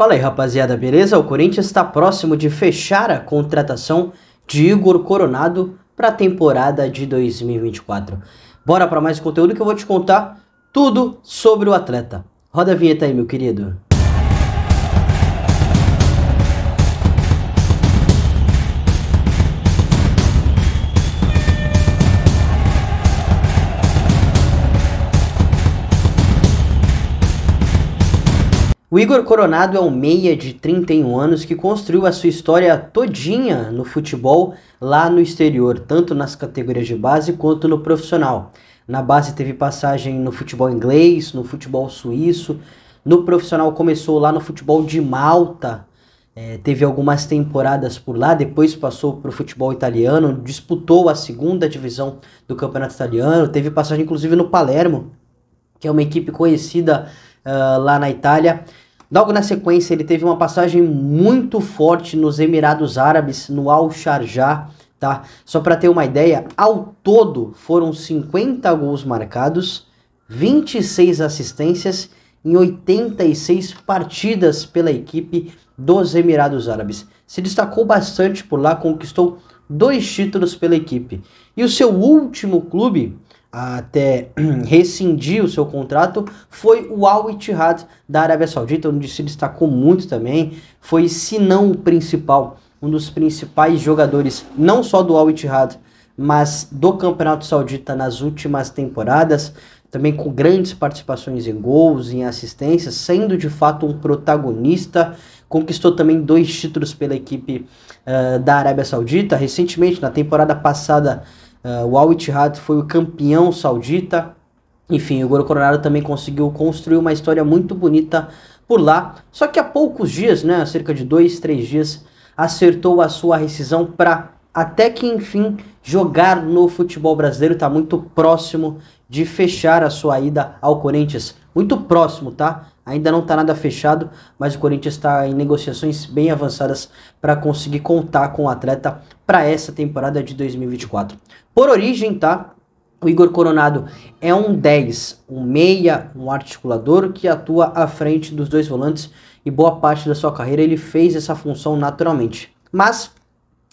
Fala aí, rapaziada, beleza? O Corinthians está próximo de fechar a contratação de Igor Coronado para a temporada de 2024. Bora para mais conteúdo que eu vou te contar tudo sobre o atleta. Roda a vinheta aí, meu querido. O Igor Coronado é um meia de 31 anos que construiu a sua história todinha no futebol lá no exterior, tanto nas categorias de base quanto no profissional. Na base teve passagem no futebol inglês, no futebol suíço, no profissional começou lá no futebol de Malta, é, teve algumas temporadas por lá, depois passou para o futebol italiano, disputou a segunda divisão do campeonato italiano, teve passagem inclusive no Palermo, que é uma equipe conhecida uh, lá na Itália. Logo na sequência, ele teve uma passagem muito forte nos Emirados Árabes, no Al Sharjah, tá? Só para ter uma ideia, ao todo foram 50 gols marcados, 26 assistências em 86 partidas pela equipe dos Emirados Árabes. Se destacou bastante por lá, conquistou dois títulos pela equipe. E o seu último clube até rescindir o seu contrato foi o Al Ittihad da Arábia Saudita, onde se destacou muito também, foi se não o principal, um dos principais jogadores não só do Al Ittihad, mas do Campeonato Saudita nas últimas temporadas, também com grandes participações em gols, em assistências, sendo de fato um protagonista. Conquistou também dois títulos pela equipe uh, da Arábia Saudita. Recentemente, na temporada passada, Uh, o Al Ittihad foi o campeão saudita. Enfim, o Goro Coronado também conseguiu construir uma história muito bonita por lá. Só que há poucos dias, né, cerca de dois, três dias, acertou a sua rescisão para até que enfim jogar no futebol brasileiro. Está muito próximo de fechar a sua ida ao Corinthians. Muito próximo, tá? Ainda não está nada fechado, mas o Corinthians está em negociações bem avançadas para conseguir contar com o atleta para essa temporada de 2024. Por origem, tá? O Igor Coronado é um 10, um meia, um articulador que atua à frente dos dois volantes e boa parte da sua carreira ele fez essa função naturalmente. Mas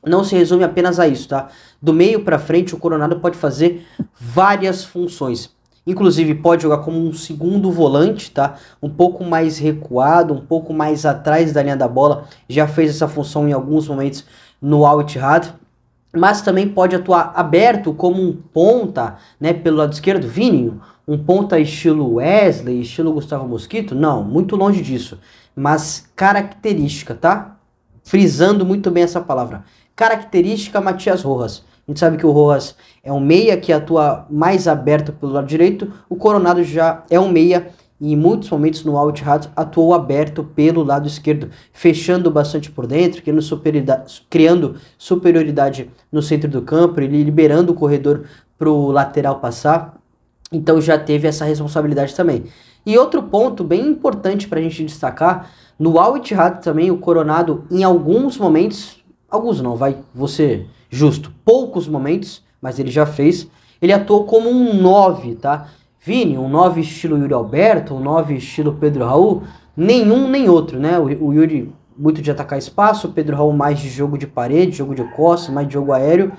não se resume apenas a isso, tá? Do meio para frente, o Coronado pode fazer várias funções inclusive pode jogar como um segundo volante, tá? Um pouco mais recuado, um pouco mais atrás da linha da bola, já fez essa função em alguns momentos no out ittihad mas também pode atuar aberto como um ponta, né, pelo lado esquerdo, Vininho, um ponta estilo Wesley, estilo Gustavo Mosquito? Não, muito longe disso, mas característica, tá? Frisando muito bem essa palavra. Característica Matias Rojas a gente sabe que o Rojas é um meia que atua mais aberto pelo lado direito. O Coronado já é um meia e em muitos momentos no out hat atuou aberto pelo lado esquerdo, fechando bastante por dentro, superioridade, criando superioridade no centro do campo, ele liberando o corredor para o lateral passar. Então já teve essa responsabilidade também. E outro ponto bem importante para a gente destacar, no out hat também o Coronado em alguns momentos, alguns não, vai, você justo. Poucos momentos, mas ele já fez. Ele atuou como um 9, tá? Vini, um 9 estilo Yuri Alberto, um 9 estilo Pedro Raul, nenhum nem outro, né? O, Yuri muito de atacar espaço, o Pedro Raul mais de jogo de parede, jogo de costas, mais de jogo aéreo.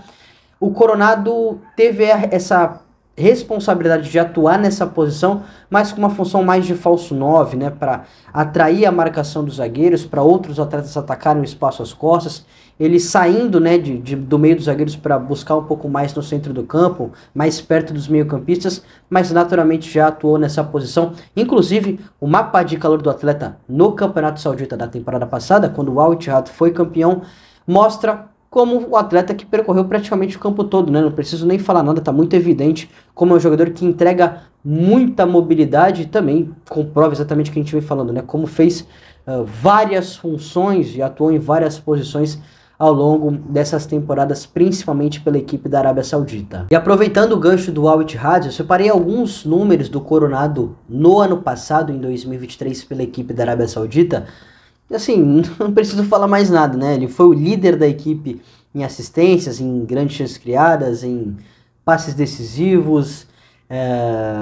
O Coronado teve essa responsabilidade de atuar nessa posição, mas com uma função mais de falso 9, né, para atrair a marcação dos zagueiros, para outros atletas atacarem o espaço às costas, ele saindo né, de, de do meio dos zagueiros para buscar um pouco mais no centro do campo, mais perto dos meio-campistas, mas naturalmente já atuou nessa posição. Inclusive, o mapa de calor do atleta no Campeonato Saudita da temporada passada, quando o Al Ittihad foi campeão, mostra como o atleta que percorreu praticamente o campo todo, né? Não preciso nem falar nada, está muito evidente como é um jogador que entrega muita mobilidade e também comprova exatamente o que a gente vem falando, né? Como fez uh, várias funções e atuou em várias posições ao longo dessas temporadas, principalmente pela equipe da Arábia Saudita. E aproveitando o gancho do Al Ittihad, eu separei alguns números do Coronado no ano passado, em 2023, pela equipe da Arábia Saudita, assim, não preciso falar mais nada, né? Ele foi o líder da equipe em assistências, em grandes chances criadas, em passes decisivos, é...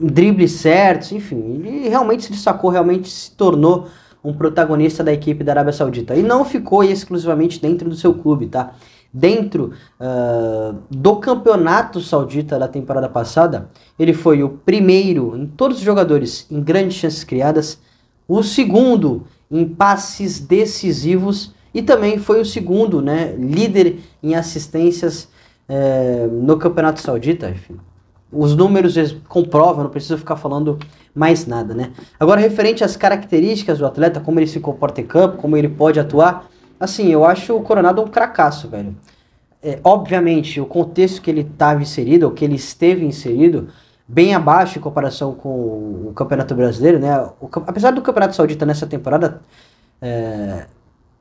em dribles certos, enfim, ele realmente se destacou, realmente se tornou um protagonista da equipe da Arábia Saudita. E não ficou exclusivamente dentro do seu clube, tá? Dentro uh, do campeonato saudita da temporada passada, ele foi o primeiro em todos os jogadores em grandes chances criadas, o segundo em passes decisivos e também foi o segundo né, líder em assistências é, no Campeonato Saudita. Enfim. Os números comprovam, não preciso ficar falando mais nada. Né? Agora, referente às características do atleta, como ele se comporta em campo, como ele pode atuar, assim, eu acho o Coronado um cracasso velho. É, obviamente, o contexto que ele estava inserido, ou que ele esteve inserido, bem abaixo em comparação com o Campeonato Brasileiro, né? O, apesar do Campeonato Saudita nessa temporada é,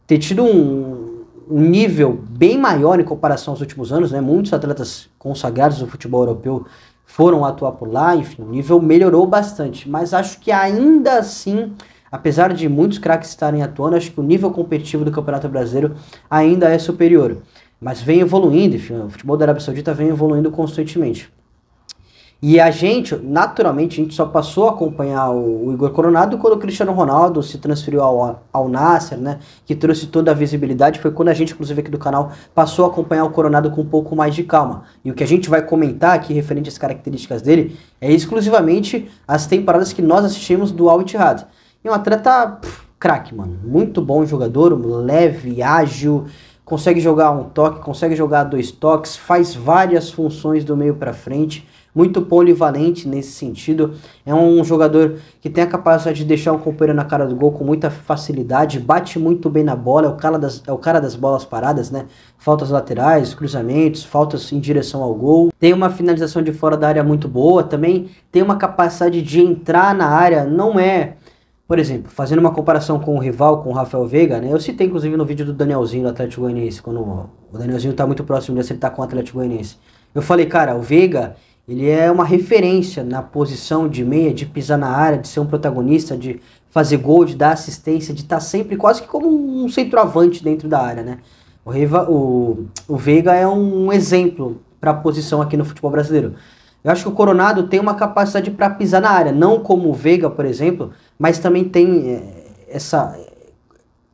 ter tido um, um nível bem maior em comparação aos últimos anos, né? Muitos atletas consagrados do futebol europeu foram atuar por lá, enfim, o nível melhorou bastante, mas acho que ainda assim, apesar de muitos craques estarem atuando, acho que o nível competitivo do Campeonato Brasileiro ainda é superior. Mas vem evoluindo, enfim, o futebol da Arábia Saudita vem evoluindo constantemente. E a gente, naturalmente, a gente só passou a acompanhar o, o Igor Coronado quando o Cristiano Ronaldo se transferiu ao, ao Nasser, né? Que trouxe toda a visibilidade. Foi quando a gente, inclusive aqui do canal, passou a acompanhar o Coronado com um pouco mais de calma. E o que a gente vai comentar aqui referente às características dele é exclusivamente as temporadas que nós assistimos do Al Ittihad. E um atleta craque, mano. Muito bom jogador, leve, ágil, consegue jogar um toque, consegue jogar dois toques, faz várias funções do meio para frente muito polivalente nesse sentido. É um jogador que tem a capacidade de deixar um companheiro na cara do gol com muita facilidade, bate muito bem na bola, é o cara das, é o cara das bolas paradas, né? Faltas laterais, cruzamentos, faltas em direção ao gol. Tem uma finalização de fora da área muito boa, também tem uma capacidade de entrar na área, não é por exemplo, fazendo uma comparação com o rival, com o Rafael Veiga, né? Eu citei inclusive no vídeo do Danielzinho do Atlético Goianiense, quando o Danielzinho tá muito próximo de acertar com o Atlético Goianiense. Eu falei, cara, o Veiga, ele é uma referência na posição de meia, de pisar na área, de ser um protagonista, de fazer gol, de dar assistência, de estar tá sempre quase que como um centroavante dentro da área, né? O, Reva, o, o Veiga é um exemplo para a posição aqui no futebol brasileiro. Eu acho que o Coronado tem uma capacidade para pisar na área, não como o Veiga, por exemplo, mas também tem eh, essa,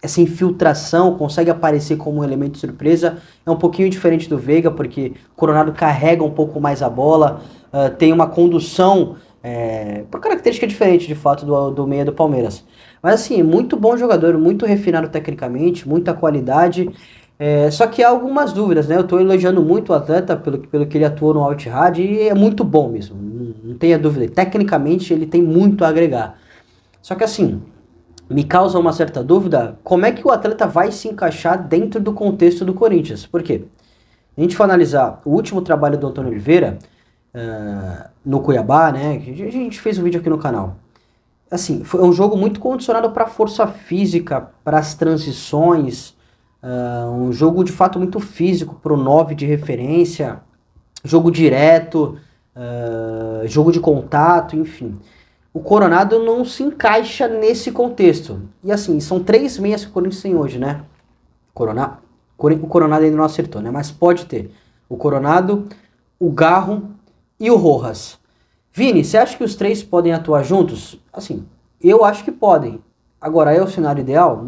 essa infiltração consegue aparecer como um elemento de surpresa. É um pouquinho diferente do Veiga, porque o Coronado carrega um pouco mais a bola, uh, tem uma condução é, eh, por característica diferente, de fato, do, do meia do Palmeiras. Mas, assim, muito bom jogador, muito refinado tecnicamente, muita qualidade. É, só que há algumas dúvidas, né? Eu estou elogiando muito o atleta pelo, pelo que ele atuou no Altrad e é muito bom mesmo, não, não tenha dúvida. Tecnicamente, ele tem muito a agregar. Só que, assim, me causa uma certa dúvida como é que o atleta vai se encaixar dentro do contexto do Corinthians. Por quê? A gente for analisar o último trabalho do Antônio Oliveira uh, no Cuiabá, né? A gente fez um vídeo aqui no canal. Assim, foi um jogo muito condicionado para força física, para as transições, uh, um jogo de fato muito físico para o 9 de referência, jogo direto, uh, jogo de contato, enfim o Coronado não se encaixa nesse contexto. E assim, são três meias que o Corinthians tem hoje, né? Corona... O Coronado ainda não acertou, né? Mas pode ter. O Coronado, o Garro e o Rojas. Vini, você acha que os três podem atuar juntos? Assim, eu acho que podem. Agora, é o cenário ideal?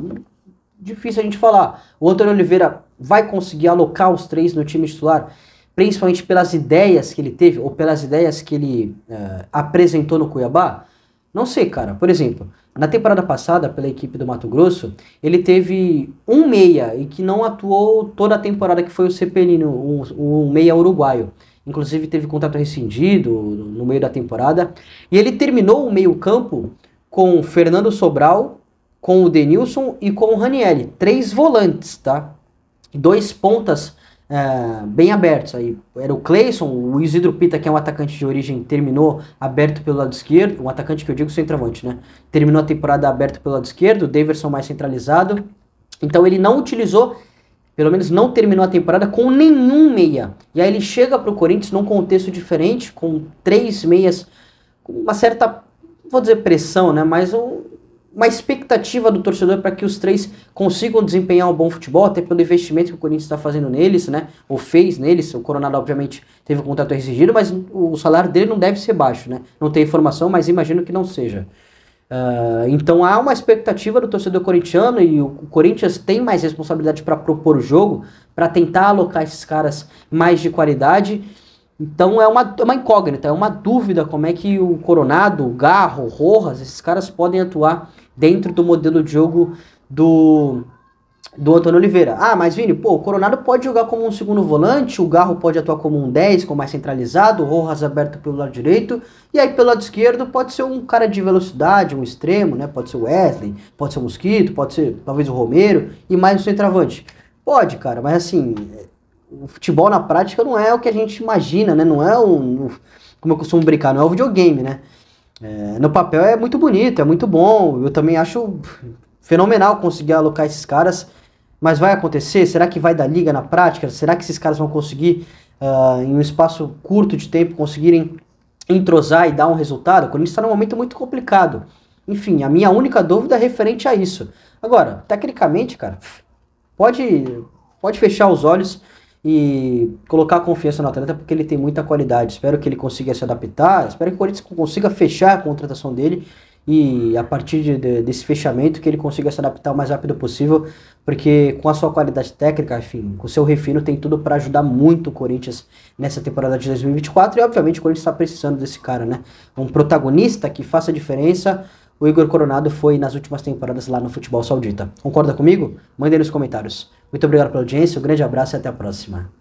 Difícil a gente falar. O Antônio Oliveira vai conseguir alocar os três no time titular? Principalmente pelas ideias que ele teve, ou pelas ideias que ele uh, apresentou no Cuiabá? Não sei, cara. Por exemplo, na temporada passada, pela equipe do Mato Grosso, ele teve um meia e que não atuou toda a temporada, que foi o Cepelino, o meia uruguaio. Inclusive teve contrato rescindido no meio da temporada. E ele terminou o meio-campo com Fernando Sobral, com o Denilson e com o Ranieri. Três volantes, tá? Dois pontas é, bem abertos. Aí era o Clayson, o Isidro Pita, que é um atacante de origem, terminou aberto pelo lado esquerdo, um atacante que eu digo centroavante, né? Terminou a temporada aberto pelo lado esquerdo, o Daverson mais centralizado. Então ele não utilizou pelo menos não terminou a temporada com nenhum meia. E aí ele chega para o Corinthians num contexto diferente, com três meias, com uma certa, vou dizer pressão, né? Mas um, uma expectativa do torcedor para que os três consigam desempenhar um bom futebol, até pelo investimento que o Corinthians está fazendo neles, né? Ou fez neles. O Coronado, obviamente, teve o contrato exigido, mas o salário dele não deve ser baixo, né? Não tem informação, mas imagino que não seja. Uh, então há uma expectativa do torcedor corintiano e o Corinthians tem mais responsabilidade para propor o jogo, para tentar alocar esses caras mais de qualidade. Então é uma, é uma incógnita, é uma dúvida como é que o Coronado, o Garro, o Rojas, esses caras podem atuar dentro do modelo de jogo do, do Antônio Oliveira. Ah, mas Vini, pô, o Coronado pode jogar como um segundo volante, o Garro pode atuar como um 10, como mais centralizado, o Rojas aberto pelo lado direito, e aí pelo lado esquerdo pode ser um cara de velocidade, um extremo, né? Pode ser o Wesley, pode ser o Mosquito, pode ser talvez o Romero e mais um centroavante. Pode, cara, mas assim, o futebol na prática não é o que a gente imagina, né? Não é o, como eu costumo brincar, não é o videogame, né? É, no papel é muito bonito, é muito bom. Eu também acho fenomenal conseguir alocar esses caras. Mas vai acontecer? Será que vai dar liga na prática? Será que esses caras vão conseguir, uh, em um espaço curto de tempo, conseguirem entrosar e dar um resultado? O Corinthians está num momento muito complicado. Enfim, a minha única dúvida é referente a isso. Agora, tecnicamente, cara, pode, pode fechar os olhos e colocar confiança no atleta porque ele tem muita qualidade. Espero que ele consiga se adaptar, espero que o Corinthians consiga fechar a contratação dele e a partir de, de, desse fechamento que ele consiga se adaptar o mais rápido possível, porque com a sua qualidade técnica, enfim, com o seu refino tem tudo para ajudar muito o Corinthians nessa temporada de 2024 e obviamente o Corinthians está precisando desse cara, né? Um protagonista que faça diferença. O Igor Coronado foi nas últimas temporadas lá no futebol saudita. Concorda comigo? Mande aí nos comentários. Muito obrigado pela audiência, um grande abraço e até a próxima.